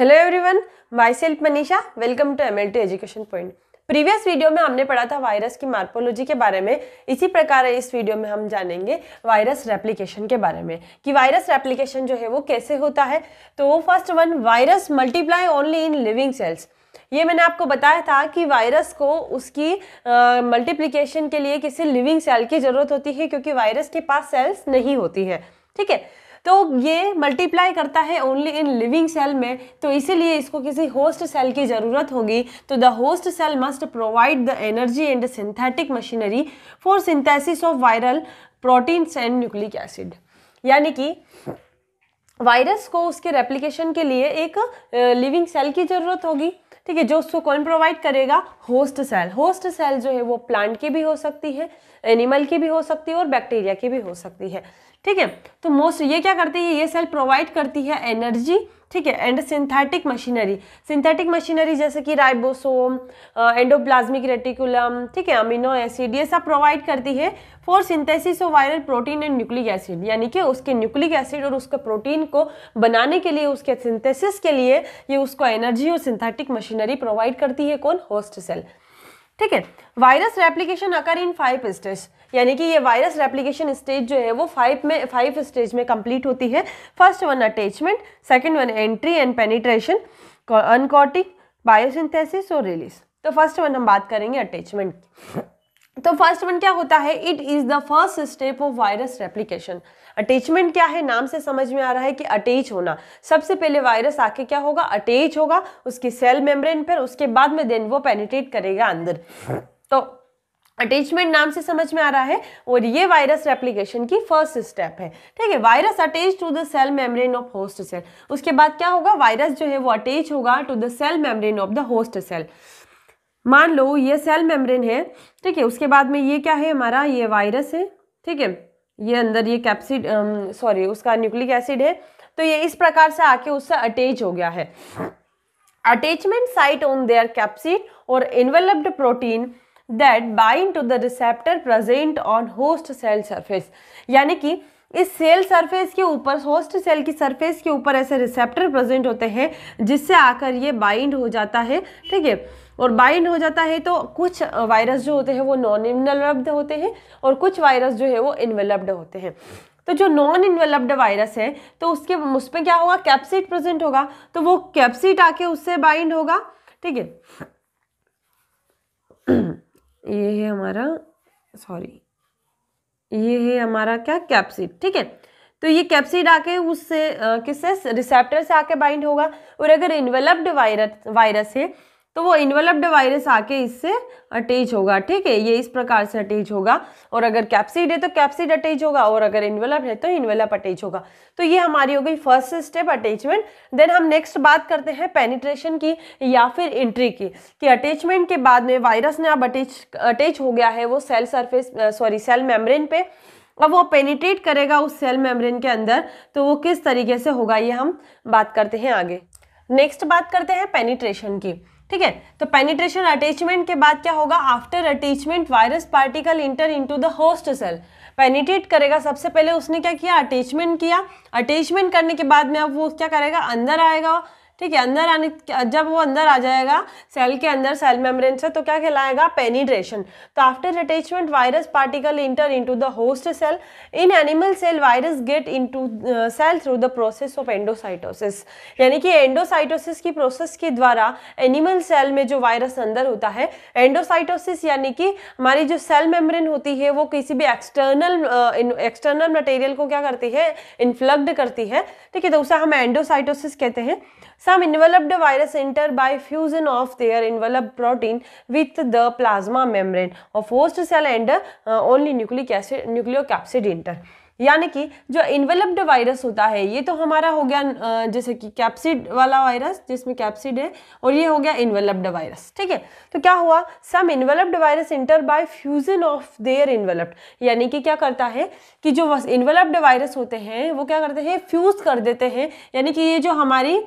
Hello everyone myself Manisha welcome to M L T education point previous video में हमने पढ़ा था virus की मार्पोलॉजी के बारे में इसी प्रकार इस वीडियो में हम जानेंगे वायरस रेप्लिकेशन के बारे में कि वायरस रेप्लिकेशन जो है वो कैसे होता है तो first one virus multiply only in living cells ये मैंने आपको बताया था कि वायरस को उसकी मल्टीप्लीकेशन के लिए किसी लिविंग सेल की ज़रूरत होती है क्योंकि वायरस के पास सेल्स नहीं होती है ठीक है तो ये मल्टीप्लाई करता है ओनली इन लिविंग सेल में तो इसीलिए इसको किसी होस्ट सेल की ज़रूरत होगी तो the host cell must provide the energy and synthetic machinery for synthesis of viral proteins and nucleic acid यानी कि वायरस को उसके रेप्लीकेशन के लिए एक लिविंग सेल की ज़रूरत होगी ठीक है जो उसको कौन प्रोवाइड करेगा होस्ट सेल होस्ट सेल जो है वो प्लांट की भी हो सकती है एनिमल की भी हो सकती है और बैक्टीरिया की भी हो सकती है ठीक है तो मोस्ट ये क्या करती है ये सेल प्रोवाइड करती है एनर्जी ठीक है and synthetic machinery synthetic machinery जैसे कि राइबोसोम एंडोप्लाज्मिक रेटिकुलम ठीक है अमीनो एसिड ये सब प्रोवाइड करती है for synthesis of viral protein and nucleic acid यानी कि उसके न्यूक्लिक एसिड और उसके प्रोटीन को बनाने के लिए उसके सिंथेसिस के लिए ये उसको एनर्जी और सिंथेटिक मशीनरी प्रोवाइड करती है कौन होस्ट सेल ठीक है virus replication occur in five stage यानी कि ये वायरस रेप्लीकेशन स्टेज जो है वो फाइव में फाइव स्टेज में कंप्लीट होती है first one attachment second one entry and penetration uncoating biosynthesis और रिलीज तो फर्स्ट वन हम बात करेंगे अटैचमेंट की तो फर्स्ट वन क्या होता है it is the first step of virus replication attachment क्या है नाम से समझ में आ रहा है कि अटैच होना सबसे पहले वायरस आके क्या होगा अटैच होगा उसकी सेल मेम्ब्रेन पर उसके बाद में देन वो पेनिटेट करेगा अंदर तो अटैचमेंट नाम से समझ में आ रहा है और ये वायरस रेप्लीकेशन की फर्स्ट स्टेप है ठीक है virus attach to the cell membrane of host cell उसके बाद क्या होगा वायरस जो है वो अटैच होगा to the cell membrane of the host cell मान लो ये सेल मेम्ब्रेन है ठीक है उसके बाद में ये क्या है हमारा ये वायरस है ठीक है ये अंदर ये कैप्सिड सॉरी उसका न्यूक्लिक एसिड है तो ये इस प्रकार से आके उससे अटैच हो गया है attachment site on their capsid और enveloped protein that bind to the receptor present on host cell surface यानी कि इस सेल सरफेस के ऊपर होस्ट सेल की सरफेस के ऊपर ऐसे रिसेप्टर प्रेजेंट होते हैं जिससे आकर ये बाइंड हो जाता है ठीक है और बाइंड हो जाता है तो कुछ वायरस जो होते हैं वो नॉन इन्वेलप्ड होते हैं और कुछ वायरस जो है वो इन्वेलप्ड होते हैं तो जो नॉन इन्वेलप्ड वायरस है तो उसके उसमें क्या होगा कैप्सिट प्रेजेंट होगा तो वो कैप्सिट आके उससे बाइंड होगा ठीक है ये है हमारा सॉरी ये है हमारा क्या कैप्सिट ठीक है तो ये कैप्सिड आके उससे किससे रिसेप्टर से आके बाइंड होगा और अगर इन्वेलप्ड वायरस वायरस है तो वो इन्वेलप्ड वायरस आके इससे अटैच होगा ठीक है ये इस प्रकार से अटैच होगा और अगर कैप्सिड है तो कैप्सिड अटैच होगा और अगर इन्वेलप है तो इन्वेलप अटैच होगा तो ये हमारी हो गई फर्स्ट स्टेप अटैचमेंट देन हम नेक्स्ट बात करते हैं पेनिट्रेशन की या फिर एंट्री की कि अटैचमेंट के बाद में वायरस ने अब अटैच अटैच हो गया है वो cell surface sorry cell membrane पे अब वो पेनिट्रेट करेगा उस सेल मेम्ब्रेन के अंदर तो वो किस तरीके से होगा ये हम बात करते हैं आगे नेक्स्ट बात करते हैं पेनिट्रेशन की ठीक है तो पेनिट्रेशन अटैचमेंट के बाद क्या होगा after attachment virus particle enter into the host cell penetrate करेगा सबसे पहले उसने क्या किया अटैचमेंट किया अटैचमेंट करने के बाद में अब वो क्या करेगा अंदर आएगा ठीक है अंदर आने जब वो अंदर आ जाएगा सेल के अंदर सेल मेम्ब्रेन से तो क्या कहलाएगा पेनिड्रेशन तो after attachment virus particle enter into the host cell in animal cell virus get into cell through the process of endocytosis यानी कि एंडोसाइटोसिस की प्रोसेस के द्वारा एनिमल सेल में जो वायरस अंदर होता है एंडोसाइटोसिस यानी कि हमारी जो सेल मेम्ब्रेन होती है वो किसी भी एक्सटर्नल एक्सटर्नल मटेरियल को क्या करती है इन्फ्लग्ड करती है ठीक है तो उसे हम एंडोसाइटोसिस कहते हैं Some enveloped virus enter by fusion of their enveloped protein with the plasma membrane of host cell and uh, only nucleic acid nucleocapsid enter. यानी कि जो इन्वेलप्ड वायरस होता है ये तो हमारा हो गया uh, जैसे कि कैप्सिड वाला वायरस जिसमें कैप्सिड है और ये हो गया इन्वेलप्ड वायरस ठीक है तो क्या हुआ some enveloped virus enter by fusion of their enveloped यानी कि क्या करता है कि जो इन्वेलप्ड वायरस होते हैं वो क्या करते हैं फ्यूज़ कर देते हैं यानी कि ये जो हमारी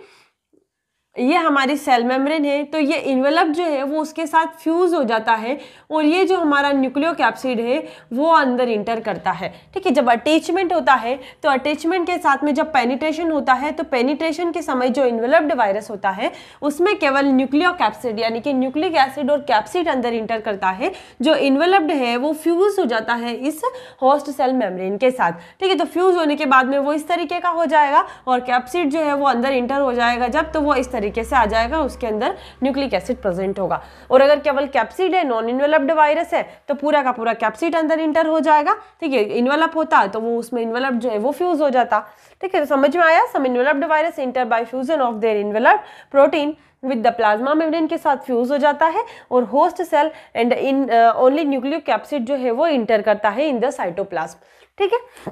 ये हमारी सेल मेम्ब्रेन है तो ये इन्वेलप जो है वो उसके साथ फ्यूज़ हो जाता है और ये जो हमारा न्यूक्लियो कैप्सिड है वो अंदर इंटर करता है ठीक है जब अटैचमेंट होता है तो अटैचमेंट के साथ में जब पेनिट्रेशन होता है तो पेनिट्रेशन के समय जो इन्वेलप्ड वायरस होता है उसमें केवल न्यूक्लियो कैप्सिड यानी कि न्यूक्लिक एसिड और कैप्सिड अंदर इंटर करता है जो इन्वेलप्ड है वो फ्यूज़ हो जाता है इस होस्ट सेल मेम्ब्रेन के साथ ठीक है तो फ्यूज़ होने के बाद में वो इस तरीके का हो जाएगा और कैप्सिड जो है वो अंदर इंटर हो जाएगा जब तो वो इस तरीके तरीके से आ जाएगा उसके अंदर न्यूक्लिक एसिड प्रेजेंट होगा और अगर केवल कैप्सिड है नॉन इन्वेलप्ड वायरस है तो पूरा का पूरा कैप्सिड अंदर इंटर हो जाएगा ठीक है इन्वेलप होता तो वो उसमें इन्वेलप जो है वो फ्यूज हो जाता ठीक है तो समझ में आया some enveloped virus enter by fusion of their envelope protein with the plasma membrane के साथ फ्यूज हो जाता है और host cell and in only nucleocapsid जो है वो इंटर करता है इन द साइटोप्लाज्म ठीक है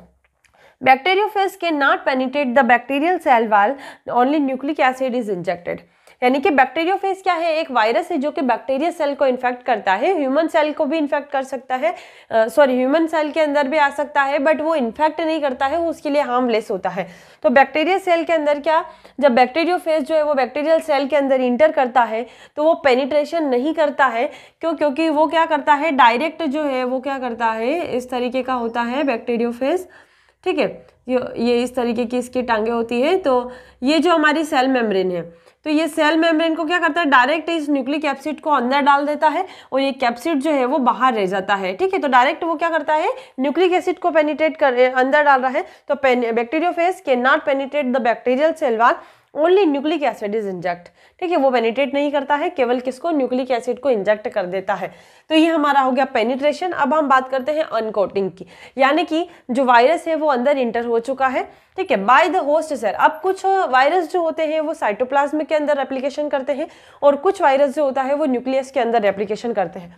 बैक्टीरियोफेज के not penetrate the bacterial cell wall only nucleic acid is injected यानी कि बैक्टीरियोफेज क्या है एक वायरस है जो कि बैक्टीरिया सेल को इन्फेक्ट करता है ह्यूमन सेल को भी इन्फेक्ट कर सकता है सॉरी ह्यूमन सेल के अंदर भी आ सकता है बट वो इन्फेक्ट नहीं करता है वो उसके लिए हार्मलेस होता है तो बैक्टीरिया सेल के अंदर क्या जब बैक्टीरियोफेज जो है वो बैक्टीरियल सेल के अंदर इंटर करता है तो वो पेनिट्रेशन नहीं करता है क्यों क्योंकि वो क्या करता है डायरेक्ट जो है वो क्या करता है इस तरीके का होता है बैक्टीरियोफेज ठीक है ये इस तरीके की इसकी टांगे होती है तो ये जो हमारी सेल मेम्ब्रेन है तो ये सेल मेम्ब्रेन को क्या करता है डायरेक्ट इस न्यूक्लिक कैप्सिड को अंदर डाल देता है और ये कैप्सिड जो है वो बाहर रह जाता है ठीक है तो डायरेक्ट वो क्या करता है न्यूक्लिक एसिड को पेनिट्रेट कर अंदर डाल रहा है तो बैक्टीरियोफेस के not penetrate the bacterial cell only nucleic acid is inject ठीक है वो पेनिट्रेट नहीं करता है केवल किसको न्यूक्लिक एसिड को इंजेक्ट कर देता है तो ये हमारा हो गया पेनिट्रेशन अब हम बात करते हैं अनकोटिंग की यानी कि जो वायरस है वो अंदर इंटर हो चुका है ठीक है बाय द होस्ट सर अब कुछ वायरस जो होते हैं वो साइटोप्लाज्म के अंदर एप्लीकेशन करते हैं और कुछ वायरस जो होता है वो न्यूक्लियस के अंदर एप्लीकेशन करते हैं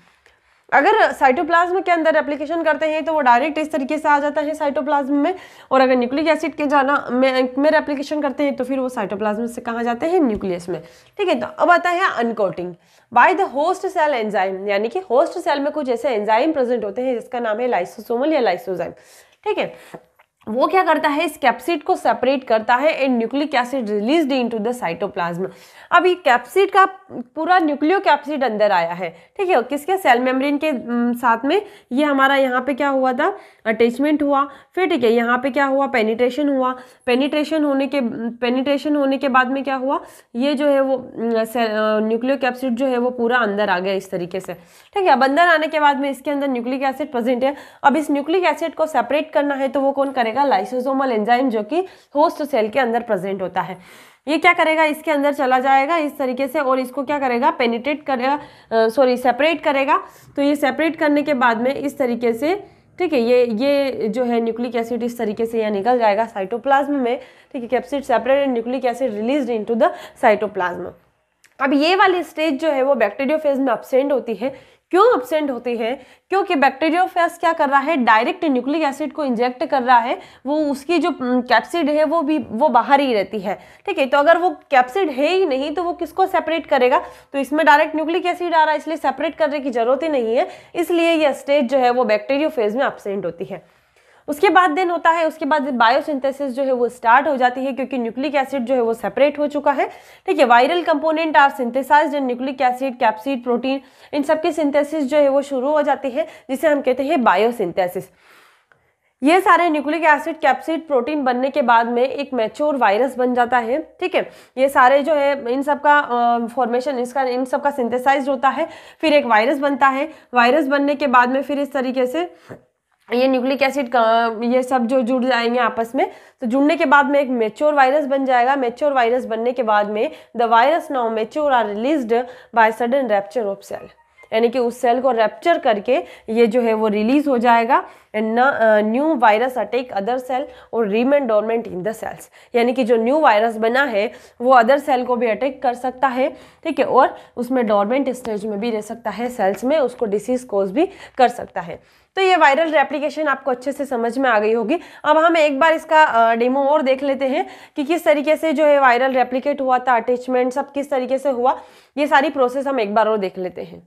अगर साइटोप्लाज्म के अंदर एप्लीकेशन करते हैं तो वो डायरेक्ट इस तरीके से आ जाता है साइटोप्लाज्म में और अगर न्यूक्लिक एसिड के जाना में, में एप्लीकेशन करते हैं तो फिर वो साइटोप्लाज्म से कहाँ जाते हैं न्यूक्लियस में ठीक है तो अब आता है uncoating by the host cell enzyme यानी कि होस्ट सेल में कुछ ऐसे एंजाइम प्रेजेंट होते हैं जिसका नाम है लाइसोसोमल या लाइसोजाइम ठीक है वो क्या करता है इस कैप्सिड को सेपरेट करता है and nucleic acid release into the cytoplasm अब ये कैप्सिड का पूरा न्यूक्लियो कैप्सिड अंदर आया है ठीक है किसके सेल मेम्ब्रेन के साथ में ये हमारा यहाँ पे क्या हुआ था अटैचमेंट हुआ फिर ठीक है यहाँ पे क्या हुआ पेनिट्रेशन हुआ पेनिट्रेशन होने के पेनिट्रेशन होने के बाद में क्या हुआ ये जो है वो न्यूक्लियो कैप्सिड जो है वो पूरा अंदर आ गया इस तरीके से ठीक है अब अंदर आने के बाद में इसके अंदर न्यूक्लिक एसिड प्रेजेंट है अब इस न्यूक्लिक एसिड को सेपरेट करना है तो वो कौन करेगा जाएगा लाइसोसोमल एंजाइम जो कि होस्ट सेल के अंदर प्रेजेंट होता है ये क्या करेगा इसके अंदर चला जाएगा इस तरीके से और इसको क्या करेगा पेनिटेट करेगा सॉरी सेपरेट करेगा तो ये सेपरेट करने के बाद में इस तरीके से ठीक है ये ये जो है न्यूक्लिक एसिड इस तरीके से यहाँ निकल जाएगा साइटोप्लाज्म में ठीक है capsid separate and nucleic acid release in the cytoplasm अब ये वाली स्टेज जो है वो बैक्टीरियो फेज में अपसेंट होती है क्यों एबसेंट होते हैं क्योंकि बैक्टीरियोफेस क्या कर रहा है डायरेक्ट न्यूक्लिक एसिड को इंजेक्ट कर रहा है वो उसकी जो कैप्सिड है वो भी वो बाहर ही रहती है ठीक है तो अगर वो कैप्सिड है ही नहीं तो वो किसको सेपरेट करेगा तो इसमें डायरेक्ट न्यूक्लिक एसिड आ रहा है इसलिए सेपरेट करने की जरूरत ही नहीं है इसलिए यह स्टेज जो है वो बैक्टीरियोफेज में एबसेंट होती है उसके बाद देन होता है उसके बाद बायोसिंथेसिस जो है वो स्टार्ट हो जाती है क्योंकि न्यूक्लिक एसिड जो है वो सेपरेट हो चुका है ठीक है viral component are synthesise and nucleic acid capsid protein इन सब की सिंथेसिस जो है वो शुरू हो जाती है जिसे हम कहते हैं बायोसिंथेसिस ये सारे न्यूक्लिक एसिड कैप्सिड प्रोटीन बनने के बाद में एक मैच्योर वायरस बन जाता है ठीक है ये सारे जो है इन सब का फॉर्मेशन इसका इन सब का सिंथेसाइज होता है फिर एक वायरस बनता है वायरस बनने के बाद में फिर इस तरीके से ये न्यूक्लिक एसिड ये सब जो जुड़ जाएंगे आपस में तो जुड़ने के बाद में एक मेच्योर वायरस बन जाएगा मेच्योर वायरस बनने के बाद में the virus now mature are released by sudden rupture of cell यानी कि उस सेल को रैप्चर करके ये जो है वो रिलीज़ हो जाएगा and new virus attack other cell और remain dormant in the cells यानी कि जो न्यू वायरस बना है वो अदर सेल को भी अटैक कर सकता है ठीक है और उसमें डोरमेंट स्टेज में भी रह सकता है सेल्स में उसको डिसीज कोज भी कर सकता है तो ये वायरल रेप्लीकेशन आपको अच्छे से समझ में आ गई होगी अब हम एक बार इसका डेमो और देख लेते हैं कि किस तरीके से जो है वायरल रेप्लीकेट हुआ था अटैचमेंट सब किस तरीके से हुआ ये सारी प्रोसेस हम एक बार और देख लेते हैं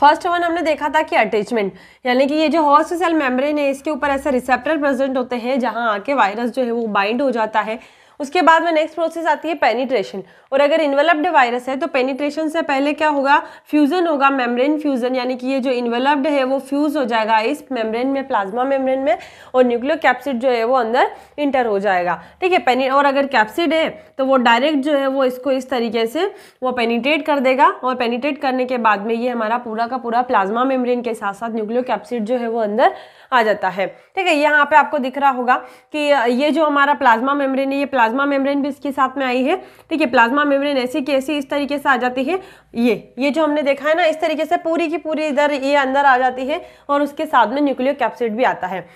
फर्स्ट हम्म। वन हमने देखा था कि अटैचमेंट यानी कि ये जो हॉस्ट सेल मेम्ब्रेन हैं इसके ऊपर ऐसे रिसेप्टर प्रेजेंट होते हैं जहाँ आके वायरस जो है वो बाइंड हो जाता है उसके बाद में नेक्स्ट प्रोसेस आती है पेनिट्रेशन और अगर इन्वेलप्ड वायरस है तो पेनिट्रेशन से पहले क्या होगा फ्यूज़न होगा मेम्ब्रेन फ्यूज़न यानी कि ये जो इन्वेलप्ड है वो फ्यूज़ हो जाएगा इस मेम्ब्रेन में प्लाज्मा मेम्ब्रेन में और न्यूक्लियो कैप्सिड जो है वो अंदर इंटर हो जाएगा ठीक है पेनी और अगर कैप्सिड है तो वो डायरेक्ट जो है वो इसको इस तरीके से वो पेनिट्रेट कर देगा और पेनिट्रेट करने के बाद में ये हमारा पूरा का पूरा प्लाज्मा मेम्ब्रेन के साथ साथ न्यूक्लियो कैप्सिड जो है वो अंदर आ जाता है ठीक है यहाँ पे आपको दिख रहा होगा कि ये जो हमारा प्लाज्मा मेम्ब्रेन है ये प्लाज्मा मेम्ब्रेन भी इसके साथ में आई है ठीक है प्लाज्मा मेम्ब्रेन ऐसी की ऐसी इस तरीके से आ जाती है ये ये जो हमने देखा है ना इस तरीके से पूरी की पूरी इधर ये अंदर आ जाती है और उसके साथ में न्यूक्लियो कैप्सिड भी आता है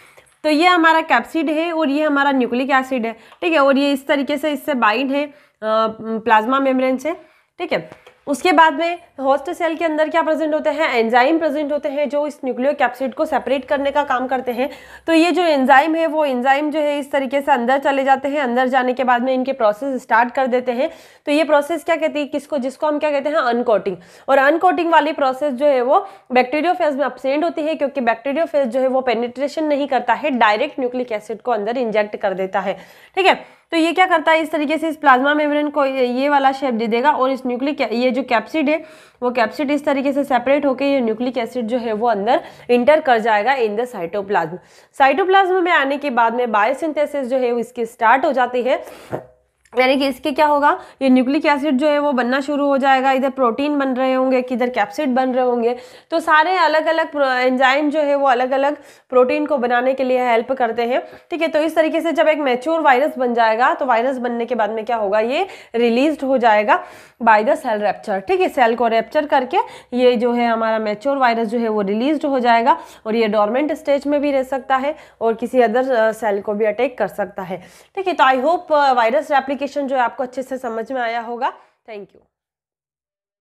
तो ये हमारा कैप्सिड है और ये हमारा न्यूक्लिक एसिड है ठीक है और ये इस तरीके से इससे बाइंड है प्लाज्मा मेम्ब्रेन से ठीक है उसके बाद में होस्ट सेल के अंदर क्या प्रेजेंट होते हैं एंजाइम प्रेजेंट होते हैं जो इस न्यूक्लियो कैप्सिड को सेपरेट करने का काम करते हैं तो ये जो एंजाइम है वो एंजाइम जो है इस तरीके से अंदर चले जाते हैं अंदर जाने के बाद में इनके प्रोसेस स्टार्ट कर देते हैं तो ये प्रोसेस क्या कहती है किसको जिसको हम क्या कहते हैं अनकोटिंग और अनकोटिंग वाली प्रोसेस जो है वो बैक्टीरियो में अपसेंट होती है क्योंकि बैक्टीरियो जो है वो पेनिट्रेशन नहीं करता है डायरेक्ट न्यूक्लिक एसिड को अंदर इंजेक्ट कर देता है ठीक है तो ये क्या करता है इस तरीके से इस प्लाज्मा मेम्ब्रेन को ये वाला शेप दे देगा और इस न्यूक्लिक ये जो कैप्सिड है वो कैप्सिड इस तरीके से सेपरेट होकर ये न्यूक्लिक एसिड जो है वो अंदर इंटर कर जाएगा इन द साइटोप्लाज्म साइटोप्लाज्म में आने के बाद में बायोसिंथेसिस जो है वो इसकी स्टार्ट हो जाती है यानी कि इसके क्या होगा ये न्यूक्लिक एसिड जो है वो बनना शुरू हो जाएगा इधर प्रोटीन बन रहे होंगे किधर कैप्सिड बन रहे होंगे तो सारे अलग अलग एंजाइम जो है वो अलग अलग प्रोटीन को बनाने के लिए हेल्प करते हैं ठीक है तो इस तरीके से जब एक मैच्योर वायरस बन जाएगा तो वायरस बनने के बाद में क्या होगा ये रिलीज हो जाएगा बाय द सेल रैप्चर ठीक है सेल को रैप्चर करके ये जो है हमारा मैच्योर वायरस जो है वो रिलीज हो जाएगा और ये डॉर्मेंट स्टेज में भी रह सकता है और किसी अदर सेल को भी अटैक कर सकता है ठीक है तो I hope virus replication जो है आपको अच्छे से समझ में आया होगा थैंक यू